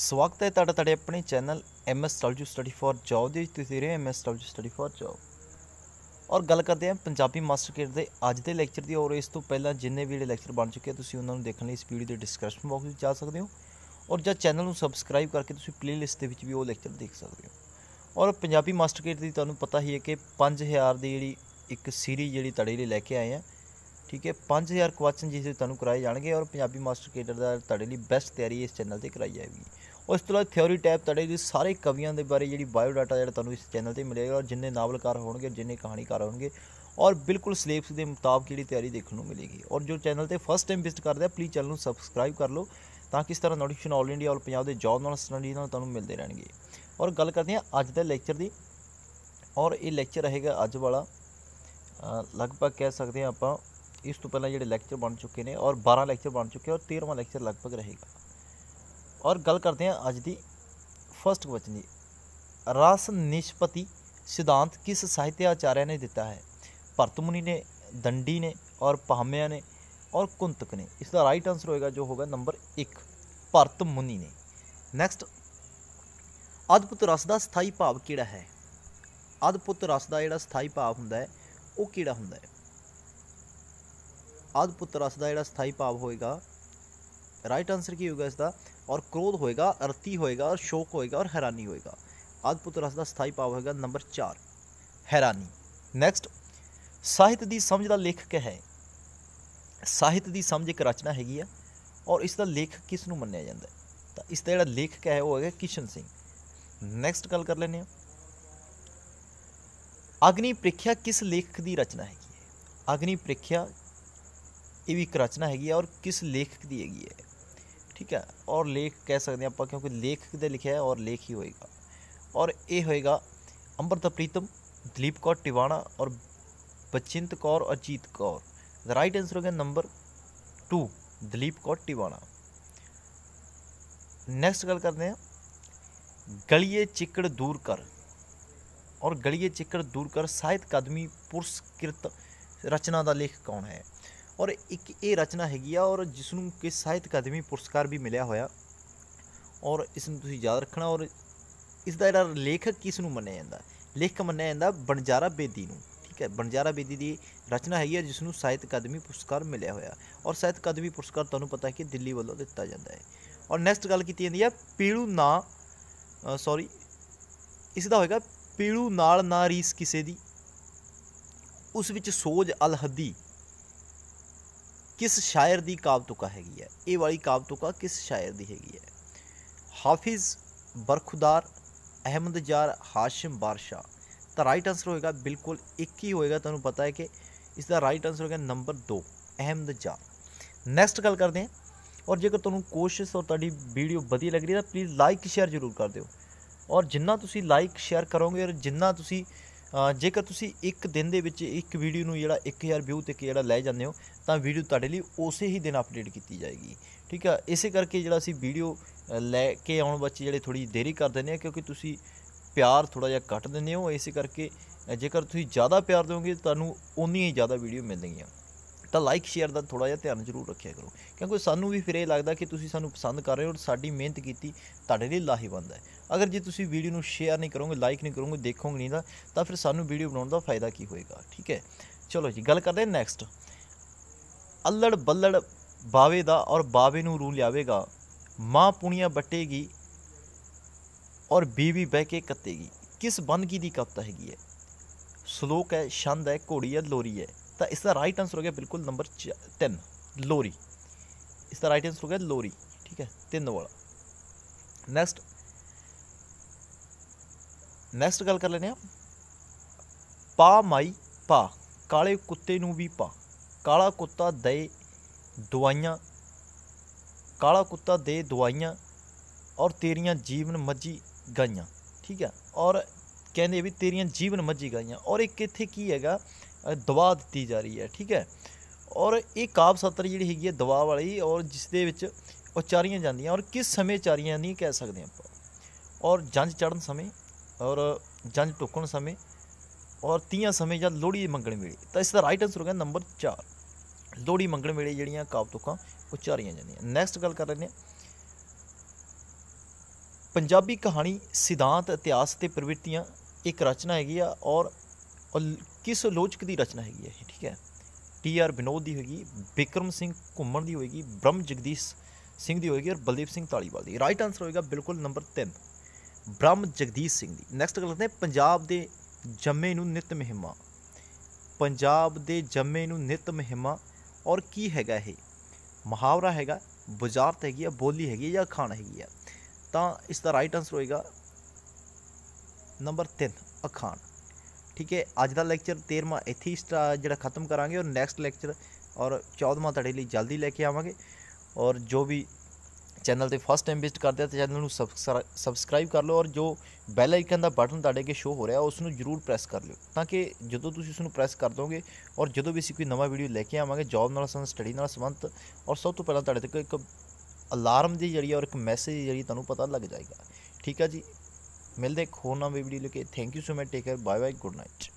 ਸਵਾਗਤ ਹੈ ਤੁਹਾਡਾ ਤੁਹਾਡੇ ਆਪਣੇ channel MS W study for job ਦੇ ਵਿੱਚ ਤੁਸੀਂ ਰਹੇ MS W study for job ਔਰ ਗੱਲ ਕਰਦੇ ਹਾਂ ਪੰਜਾਬੀ ਮਾਸਟਰ ਕੇਟ ਦੇ ਅੱਜ ਦੇ ਲੈਕਚਰ ਦੀ ਔਰ ਇਸ ਤੋਂ ਪਹਿਲਾਂ ਜਿੰਨੇ ਵੀ ਲੈਕਚਰ ਬਣ ਚੁੱਕੇ ਤੁਸੀਂ ਉਹਨਾਂ ਨੂੰ ਦੇਖਣ ਲਈ ਇਸ ਵੀਡੀਓ ਦੇ ਡਿਸਕ੍ਰਿਪਸ਼ਨ ਬਾਕਸ ਵਿੱਚ ਜਾ ਸਕਦੇ ਹੋ ਔਰ ਜਾਂ ਚੈਨਲ ਨੂੰ ਸਬਸਕ੍ਰਾਈਬ ਕਰਕੇ ਤੁਸੀਂ ਪਲੇਲਿਸਟ ਦੇ ਵਿੱਚ ਵੀ ਉਹ ਲੈਕਚਰ ਦੇਖ ਸਕਦੇ ਹੋ ਔਰ ਪੰਜਾਬੀ ਮਾਸਟਰ ਕੇਟ ਦੀ ਤੁਹਾਨੂੰ ਪਤਾ ਹੀ ਹੈ ਕਿ 5000 ਦੀ ਜਿਹੜੀ ਇੱਕ ਸੀਰੀਜ਼ ਜਿਹੜੀ ਤੁਹਾਡੇ ਲਈ ਲੈ ਕੇ ਆਏ ਆ ਠੀਕ ਹੈ 5000 ਕੁਐਸਚਨ ਜਿਸ ਤੁਹਾਨੂੰ ਕਰਾਏ ਜਾਣਗੇ ਔਰ ਪੰਜਾਬੀ ਮਾਸਟਰ ਕੇਟਰ ਦਾ ਤੁਹਾਡੇ ਲਈ ਬੈਸਟ ਤਿਆਰੀ ਇਸ ਚੈਨਲ ਤੇ ਕਰਾਈ ਜਾਏਗੀ ਉਸ ਤੋਂ ਬਾਅਦ ਥਿਉਰੀ ਟੈਪ ਤੜੇ ਦੀ ਸਾਰੇ ਕਵੀਆਂ ਦੇ ਬਾਰੇ ਜਿਹੜੀ ਬਾਇਓ ਡਾਟਾ ਜਿਹੜਾ ਤੁਹਾਨੂੰ ਇਸ ਚੈਨਲ ਤੇ ਮਿਲੇਗਾ ਔਰ ਜਿੰਨੇ ਨਾਵਲਕਾਰ ਹੋਣਗੇ ਜਿੰਨੇ ਕਹਾਣੀਕਾਰ ਹੋਣਗੇ ਔਰ ਬਿਲਕੁਲ ਸਿਲੇਬਸ ਦੇ ਮੁਤਾਬਕ ਜਿਹੜੀ ਤਿਆਰੀ ਦੇਖਣ ਨੂੰ ਮਿਲੇਗੀ ਔਰ ਜੋ ਚੈਨਲ ਤੇ ਫਸਟ ਟਾਈਮ ਵਿਜ਼ਿਟ ਕਰਦੇ ਆ ਪਲੀਜ਼ ਚੈਨਲ ਨੂੰ ਸਬਸਕ੍ਰਾਈਬ ਕਰ ਲਓ ਤਾਂ ਕਿ ਇਸ ਤਰ੍ਹਾਂ ਨੋਟੀਫਿਕੇਸ਼ਨ ਆਲ ਇੰਡੀਆ ਔਰ ਪੰਜਾਬ ਦੇ ਜੌਬ ਨਾਲ ਸਟੱਡੀ ਨਾਲ ਤੁਹਾਨੂੰ ਮਿਲਦੇ ਰਹਿਣਗੇ ਔਰ ਗੱਲ ਕਰਦੇ ਆ ਅੱਜ ਦੇ ਲੈਕਚਰ ਦੀ ਔਰ ਇਹ ਲੈਕਚਰ ਰਹੇਗਾ ਅੱਜ ਵਾਲਾ ਲਗਭਗ ਕਹਿ ਸਕਦੇ ਆ ਆਪਾਂ ਇਸ ਤੋਂ ਪਹਿਲਾਂ ਜਿਹੜੇ ਲੈਕਚਰ ਬਣ ਚੁੱਕੇ ਨੇ ਔਰ 12 ਲੈਕਚਰ ਬਣ ਚੁੱਕੇ ਔਰ 13ਵਾਂ ਲੈਕਚਰ ਲਗਭਗ ਰਹੇਗਾ ਔਰ ਗੱਲ ਕਰਦੇ ਹਾਂ ਅੱਜ ਦੀ ਫਰਸਟ ਕੁਐਸਚਨ ਦੀ ਰਸ ਨਿਸ਼ਪਤੀ ਸਿਧਾਂਤ ਕਿਸ ਸਾਹਿਤ ਆਚਾਰਿਆ ਨੇ ਦਿੱਤਾ ਹੈ ਭਰਤਮੁਨੀ ਨੇ ਦੰਡੀ ਨੇ ਔਰ ਪਾਹਮਿਆ ਨੇ ਔਰ ਕੁੰਤਕ ਨੇ ਇਸ ਦਾ ਰਾਈਟ ਆਨਸਰ ਹੋਏਗਾ ਜੋ ਹੋਗਾ ਨੰਬਰ 1 ਭਰਤਮੁਨੀ ਨੇ ਨੈਕਸਟ ਅਦਭੁਤ ਰਸ ਦਾ ਸਥਾਈ ਭਾਵ ਕਿਹੜਾ ਹੈ ਅਦਭੁਤ ਰਸ ਦਾ ਜਿਹੜਾ ਸਥਾਈ ਭਾਵ ਹੁੰਦਾ ਹੈ ਉਹ ਕਿਹੜਾ ਹੁੰਦਾ ਹੈ ਅਦਭੁਤ ਰਸ ਦਾ ਜਿਹੜਾ ਸਥਾਈ ਭਾਵ ਹੋਏਗਾ ਰਾਈਟ ਆਨਸਰ ਕੀ ਹੋਊਗਾ ਇਸ ਦਾ ਔਰ ਕ੍ਰੋਧ ਹੋਏਗਾ ਅਰਤੀ ਹੋਏਗਾ ਔਰ ਸ਼ੋਕ ਹੋਏਗਾ ਔਰ ਹੈਰਾਨੀ ਹੋਏਗਾ ਆਦਪੁੱਤ ਰਸ ਦਾ ਸਥਾਈ ਪਾਵ ਹੋਏਗਾ ਨੰਬਰ 4 ਹੈਰਾਨੀ ਨੈਕਸਟ ਸਾਹਿਤ ਦੀ ਸਮਝ ਦਾ ਲੇਖਕ ਹੈ ਸਾਹਿਤ ਦੀ ਸਮਝ ਇੱਕ ਰਚਨਾ ਹੈਗੀ ਆ ਔਰ ਇਸ ਦਾ ਲੇਖਕ ਕਿਸ ਨੂੰ ਮੰਨਿਆ ਜਾਂਦਾ ਹੈ ਤਾਂ ਇਸ ਦਾ ਜਿਹੜਾ ਲੇਖਕ ਹੈ ਉਹ ਹੈਗਾ ਕਿਸ਼ਨ ਸਿੰਘ ਨੈਕਸਟ ਗੱਲ ਕਰ ਲੈਨੇ ਆ ਅਗਨੀ ਪ੍ਰੀਖਿਆ ਕਿਸ ਲੇਖਕ ਦੀ ਰਚਨਾ ਹੈਗੀ ਹੈ ਅਗਨੀ ਪ੍ਰੀਖਿਆ ਇਹ ਵੀ ਇੱਕ ਰਚਨਾ ਹੈਗੀ ਆ ਔਰ ਕਿਸ ਲੇਖਕ ਦੀ ਹੈਗੀ ਹੈ ਠੀਕ ਹੈ ਔਰ ਲੇਖ ਕਹਿ ਸਕਦੇ ਆਪਾਂ ਕਿਉਂਕਿ ਲੇਖ ਦੇ ਲਿਖਿਆ ਹੈ ਔਰ ਲੇਖ ਹੀ ਹੋਏਗਾ ਔਰ ਇਹ ਹੋਏਗਾ ਅੰਮ੍ਰਿਤਾ ਪ੍ਰੀਤਮ ਦਲੀਪ ਕੌਰ ਟਿਵਾਣਾ ਔਰ ਬਚਿੰਤ ਕੌਰ ਅਜੀਤ ਕੌਰ ਦਾ ਰਾਈਟ ਆਨਸਰ ਹੋਗਾ ਨੰਬਰ 2 ਦਲੀਪ ਕੌਰ ਟਿਵਾਣਾ ਨੈਕਸਟ ਗੱਲ ਕਰਦੇ ਹਾਂ ਗਲੀਏ ਚਿੱਕੜ ਦੂਰ ਕਰ ਔਰ ਗਲੀਏ ਚਿੱਕੜ ਦੂਰ ਕਰ ਸਾਹਿਤ ਅਕਾਦਮੀ ਪੁਰਸਕ੍ਰਿਤ ਰਚਨਾ ਦਾ ਲੇਖਕ ਕੌਣ ਹੈ ਔਰ ਇੱਕ ਇਹ ਰਚਨਾ ਹੈਗੀ ਆ ਔਰ ਜਿਸ ਨੂੰ ਕਿ ਸਾਹਿਤ ਅਕਾਦਮੀ ਪੁਰਸਕਾਰ ਵੀ ਮਿਲਿਆ ਹੋਇਆ ਔਰ ਇਸ ਨੂੰ ਤੁਸੀਂ ਯਾਦ ਰੱਖਣਾ ਔਰ ਇਸ ਦਾ ਜਿਹੜਾ ਲੇਖਕ ਕਿਸ ਨੂੰ ਮੰਨਿਆ ਜਾਂਦਾ ਲੇਖਕ ਮੰਨਿਆ ਜਾਂਦਾ ਬਣਜਾਰਾ ਬੇਦੀ ਨੂੰ ਠੀਕ ਹੈ ਬਣਜਾਰਾ ਬੇਦੀ ਦੀ ਰਚਨਾ ਹੈਗੀ ਆ ਜਿਸ ਨੂੰ ਸਾਹਿਤ ਅਕਾਦਮੀ ਪੁਰਸਕਾਰ ਮਿਲਿਆ ਹੋਇਆ ਔਰ ਸਾਹਿਤ ਅਕਾਦਮੀ ਪੁਰਸਕਾਰ ਤੁਹਾਨੂੰ ਪਤਾ ਹੈ ਕਿ ਦਿੱਲੀ ਵੱਲੋਂ ਦਿੱਤਾ ਜਾਂਦਾ ਹੈ ਔਰ ਨੈਕਸਟ ਗੱਲ ਕੀਤੀ ਜਾਂਦੀ ਹੈ ਪੀਲੂ ਨਾ ਸੌਰੀ ਇਸ ਦਾ ਹੋਏਗਾ ਪੀਲੂ ਨਾਲ ਨਾ ਰੀਸ ਕਿਸੇ ਦੀ ਉਸ ਵਿੱਚ ਸੋਜ ਅਲਹਦੀ ਕਿਸ ਸ਼ਾਇਰ ਦੀ ਕਾਵ ਤੁਕਾ ਹੈਗੀ ਹੈ ਇਹ ਵਾਲੀ ਕਾਵ ਤੁਕਾ ਕਿਸ ਸ਼ਾਇਰ ਦੀ ਹੈਗੀ ਹੈ ਹਾਫਿਜ਼ ਬਰਖੁਦਾਰ ਅਹਿਮਦ ਜਾਰ ਹਾਸ਼ਿਮ ਬਾਰਸ਼ਾ ਤਾਂ ਰਾਈਟ ਆਨਸਰ ਹੋਏਗਾ ਬਿਲਕੁਲ ਇੱਕ ਹੀ ਹੋਏਗਾ ਤੁਹਾਨੂੰ ਪਤਾ ਹੈ ਕਿ ਇਸ ਦਾ ਰਾਈਟ ਆਨਸਰ ਹੋਏਗਾ ਨੰਬਰ 2 ਅਹਿਮਦ ਜਾਰ ਨੈਕਸਟ ਗੱਲ ਕਰਦੇ ਹਾਂ ਔਰ ਜੇਕਰ ਤੁਹਾਨੂੰ ਕੋਸ਼ਿਸ਼ ਔਰ ਤੁਹਾਡੀ ਵੀਡੀਓ ਵਧੀਆ ਲੱਗ ਰਹੀ ਹੈ ਤਾਂ ਪਲੀਜ਼ ਲਾਈਕ ਸ਼ੇਅਰ ਜ਼ਰੂਰ ਕਰ ਦਿਓ ਔਰ ਜਿੰਨਾ ਤੁਸੀਂ ਲਾਈਕ ਸ਼ੇਅਰ ਕਰੋਗੇ ਔਰ ਜਿੰਨਾ ਤੁਸੀਂ ਜੇਕਰ ਤੁਸੀਂ ਇੱਕ ਦਿਨ ਦੇ ਵਿੱਚ ਇੱਕ ਵੀਡੀਓ ਨੂੰ ਜਿਹੜਾ 1000 ਵਿਊ ਤੇ ਜਿਹੜਾ ਲੈ ਜਾਂਦੇ ਹੋ ਤਾਂ ਵੀਡੀਓ ਤੁਹਾਡੇ ਲਈ ਉਸੇ ਹੀ ਦਿਨ ਅਪਡੇਟ ਕੀਤੀ ਜਾਏਗੀ ਠੀਕ ਆ ਇਸੇ ਕਰਕੇ ਜਿਹੜਾ ਅਸੀਂ ਵੀਡੀਓ ਲੈ ਕੇ ਆਉਣ ਵਿੱਚ ਜਿਹੜੇ ਥੋੜੀ ਦੇਰੀ ਕਰ ਦਿੰਦੇ ਆ ਕਿਉਂਕਿ ਤੁਸੀਂ ਪਿਆਰ ਥੋੜਾ ਜਿਹਾ ਘਟ ਦਿੰਦੇ ਹੋ ਇਸੇ ਕਰਕੇ ਜੇਕਰ ਤੁਸੀਂ ਜ਼ਿਆਦਾ ਪਿਆਰ ਦਿਓਗੇ ਤੁਹਾਨੂੰ ਉਨੀ ਹੀ ਜ਼ਿਆਦਾ ਵੀਡੀਓ ਮਿਲਣਗੀਆਂ ਤਾਂ ਲਾਈਕ ਸ਼ੇਅਰ ਦਾ ਥੋੜਾ ਜਿਹਾ ਧਿਆਨ ਜ਼ਰੂਰ ਰੱਖਿਆ ਕਰੋ ਕਿਉਂਕਿ ਸਾਨੂੰ ਵੀ ਫਿਰ ਇਹ ਲੱਗਦਾ ਕਿ ਤੁਸੀਂ ਸਾਨੂੰ ਪਸੰਦ ਕਰ ਰਹੇ ਹੋ ਔਰ ਸਾਡੀ ਮਿਹਨਤ ਕੀਤੀ ਤੁਹਾਡੇ ਲਈ ਲਾਹੇਵੰਦ ਹੈ ਅਗਰ ਜੇ ਤੁਸੀਂ ਵੀਡੀਓ ਨੂੰ ਸ਼ੇਅਰ ਨਹੀਂ ਕਰੋਗੇ ਲਾਈਕ ਨਹੀਂ ਕਰੋਗੇ ਦੇਖੋਗੇ ਨਹੀਂ ਤਾਂ ਤਾਂ ਫਿਰ ਸਾਨੂੰ ਵੀਡੀਓ ਬਣਾਉਣ ਦਾ ਫਾਇਦਾ ਕੀ ਹੋਏਗਾ ਠੀਕ ਹੈ ਚਲੋ ਜੀ ਗੱਲ ਕਰਦੇ ਹਾਂ ਨੈਕਸਟ ਅਲੜ ਬੱਲੜ ਬਾਵੇ ਦਾ ਔਰ ਬਾਵੇ ਨੂੰ ਰੂ ਲਿਆਵੇਗਾ ਮਾਂ ਪੁਣੀਆਂ ਬਟੇਗੀ ਔਰ ਬੀਵੀ ਬਹਿ ਕੇ ਕੱਤੇਗੀ ਕਿਸ ਬੰਦਗੀ ਦੀ ਕਵਤਾ ਹੈਗੀ ਹੈ ਸ਼ਲੋਕ ਹੈ ਛੰਦ ਹੈ ਘੋੜੀ ਹੈ ਲੋਰੀ ਹੈ ਤਾਂ ਇਸ ਦਾ ਰਾਈਟ ਆਨਸਰ ਹੋ ਗਿਆ ਬਿਲਕੁਲ ਨੰਬਰ 3 ਲੋਰੀ ਇਸ ਦਾ ਰਾਈਟ ਆਨਸਰ ਹੋ ਗਿਆ ਲੋਰੀ ਠੀਕ ਹੈ ਤਿੰਨ ਵਾਲਾ ਨੈਕਸਟ ਨੈਕਸਟ ਗੱਲ ਕਰ ਲੈਨੇ ਆ ਪਾ ਮਾਈ ਪਾ ਕਾਲੇ ਕੁੱਤੇ ਨੂੰ ਵੀ ਪਾ ਕਾਲਾ ਕੁੱਤਾ ਦੇ ਦਵਾਈਆਂ ਕਾਲਾ ਕੁੱਤਾ ਦੇ ਦਵਾਈਆਂ ਔਰ ਤੇਰੀਆਂ ਜੀਵਨ ਮੱਜੀ ਗਾਈਆਂ ਠੀਕ ਹੈ ਔਰ ਕਹਿੰਦੇ ਵੀ ਤੇਰੀਆਂ ਜੀਵਨ ਮੱਜੀ ਗਾਈਆਂ ਔਰ ਇੱਕ ਇੱਥੇ ਕੀ ਹੈਗਾ ਦਵਾ ਦਿੱਤੀ ਜਾ ਰਹੀ ਹੈ ਠੀਕ ਹੈ ਔਰ ਇਹ ਕਾਬ ਸਤਰ ਜਿਹੜੀ ਹੈਗੀ ਹੈ ਦਵਾ ਵਾਲੀ ਔਰ ਜਿਸ ਦੇ ਵਿੱਚ ਉਚਾਰੀਆਂ ਜਾਂਦੀਆਂ ਔਰ ਕਿਸ ਸਮੇਂ ਚਾਰੀਆਂ ਨਹੀਂ ਕਹਿ ਸਕਦੇ ਆਪਾਂ ਔਰ ਜੰਜ ਚੜਨ ਸਮੇਂ ਔਰ ਜੰਜ ਟੁਕਣ ਸਮੇਂ ਔਰ ਤੀਆਂ ਸਮੇਂ ਜਾਂ ਲੋੜੀ ਮੰਗਣ ਵੇਲੇ ਤਾਂ ਇਸ ਦਾ ਰਾਈਟ ਆਨਸਰ ਹੋਗਾ ਨੰਬਰ 4 ਲੋੜੀ ਮੰਗਣ ਵੇਲੇ ਜਿਹੜੀਆਂ ਤੁਕਾਂ ਉਚਾਰੀਆਂ ਜਾਂਦੀਆਂ ਨੈਕਸਟ ਗੱਲ ਕਰ ਲੈਂਦੇ ਆ ਪੰਜਾਬੀ ਕਹਾਣੀ ਸਿਧਾਂਤ ਇਤਿਹਾਸ ਤੇ ਪ੍ਰਵਿਰਤੀਆਂ ਇੱਕ ਰਚਨਾ ਹੈਗੀ ਆ ਔਰ ਕਿਸ ਲੋਚਕ ਦੀ ਰਚਨਾ ਹੈਗੀ ਹੈ ਠੀਕ ਹੈ ਟੀ ਆਰ ਬਿਨੋਦ ਦੀ ਹੋਏਗੀ ਬਿਕਰਮ ਸਿੰਘ ਘੁੰਮਣ ਦੀ ਹੋਏਗੀ ਬ੍ਰਹਮ ਜਗਦੀਸ਼ ਸਿੰਘ ਦੀ ਹੋਏਗੀ ਔਰ ਬਲਦੀਪ ਸਿੰਘ ਤਾਲੀਵਾਲ ਦੀ ਰਾਈਟ ਆਨਸਰ ਹੋਏਗਾ ਬਿਲਕੁਲ ਨੰਬਰ 3 ਬ੍ਰਹਮ ਜਗਦੀਸ਼ ਸਿੰਘ ਦੀ ਨੈਕਸਟ ਗੱਲ ਕਰਦੇ ਹਾਂ ਪੰਜਾਬ ਦੇ ਜੰਮੇ ਨੂੰ ਨਿਤ ਮਹਿਮਾ ਪੰਜਾਬ ਦੇ ਜੰਮੇ ਨੂੰ ਨਿਤ ਮਹਿਮਾ ਔਰ ਕੀ ਹੈਗਾ ਇਹ ਮੁਹਾਵਰਾ ਹੈਗਾ ਬੁਜ਼ਾਰਤ ਹੈਗੀ ਆ ਬੋਲੀ ਹੈਗੀ ਜਾਂ ਅਖਾਣ ਹੈਗੀ ਆ ਤਾਂ ਇਸ ਦਾ ਰਾਈਟ ਆਨਸਰ ਹੋਏਗਾ ਨੰਬਰ 3 ਅਖਾਣ ਠੀਕ ਹੈ ਅੱਜ ਦਾ ਲੈਕਚਰ 13ਵਾਂ ਇੱਥੇ ਜਿਹੜਾ ਖਤਮ ਕਰਾਂਗੇ ਔਰ ਨੈਕਸਟ ਲੈਕਚਰ ਔਰ 14ਵਾਂ ਤੁਹਾਡੇ ਲਈ ਜਲਦੀ ਲੈ ਕੇ ਆਵਾਂਗੇ ਔਰ ਜੋ ਵੀ ਚੈਨਲ ਤੇ ਫਸਟ ਟਾਈਮ ਵਿਜ਼ਿਟ ਕਰਦੇ ਆ ਤਾਂ ਚੈਨਲ ਨੂੰ ਸਬਸਕ੍ਰਾਈਬ ਕਰ ਲਓ ਔਰ ਜੋ ਬੈਲ ਆਈਕਨ ਦਾ ਬਟਨ ਤੁਹਾਡੇ ਕੇ ਸ਼ੋ ਹੋ ਰਿਹਾ ਉਸ ਨੂੰ ਜਰੂਰ ਪ੍ਰੈਸ ਕਰ ਲਿਓ ਤਾਂ ਕਿ ਜਦੋਂ ਤੁਸੀਂ ਉਸ ਨੂੰ ਪ੍ਰੈਸ ਕਰ ਦੋਗੇ ਔਰ ਜਦੋਂ ਵੀ ਅਸੀਂ ਕੋਈ ਨਵਾਂ ਵੀਡੀਓ ਲੈ ਕੇ ਆਵਾਂਗੇ ਜੌਬ ਨਾਲ ਸੰਬੰਧ ਸਟੱਡੀ ਨਾਲ ਸੰਬੰਧ ਔਰ ਸਭ ਤੋਂ ਪਹਿਲਾਂ ਤੁਹਾਡੇ ਤੱਕ ਇੱਕ ਅਲਾਰਮ ਦੀ ਜਿਹੜੀ ਔਰ ਇੱਕ ਮੈਸੇਜ ਜਿਹੜੀ ਤੁਹਾਨੂੰ ਪਤਾ ਲੱਗ ਜਾਏਗਾ ਠੀਕ ਹੈ ਜੀ मिलते एक और नवे वीडियो लेके thank you so much take care bye bye good night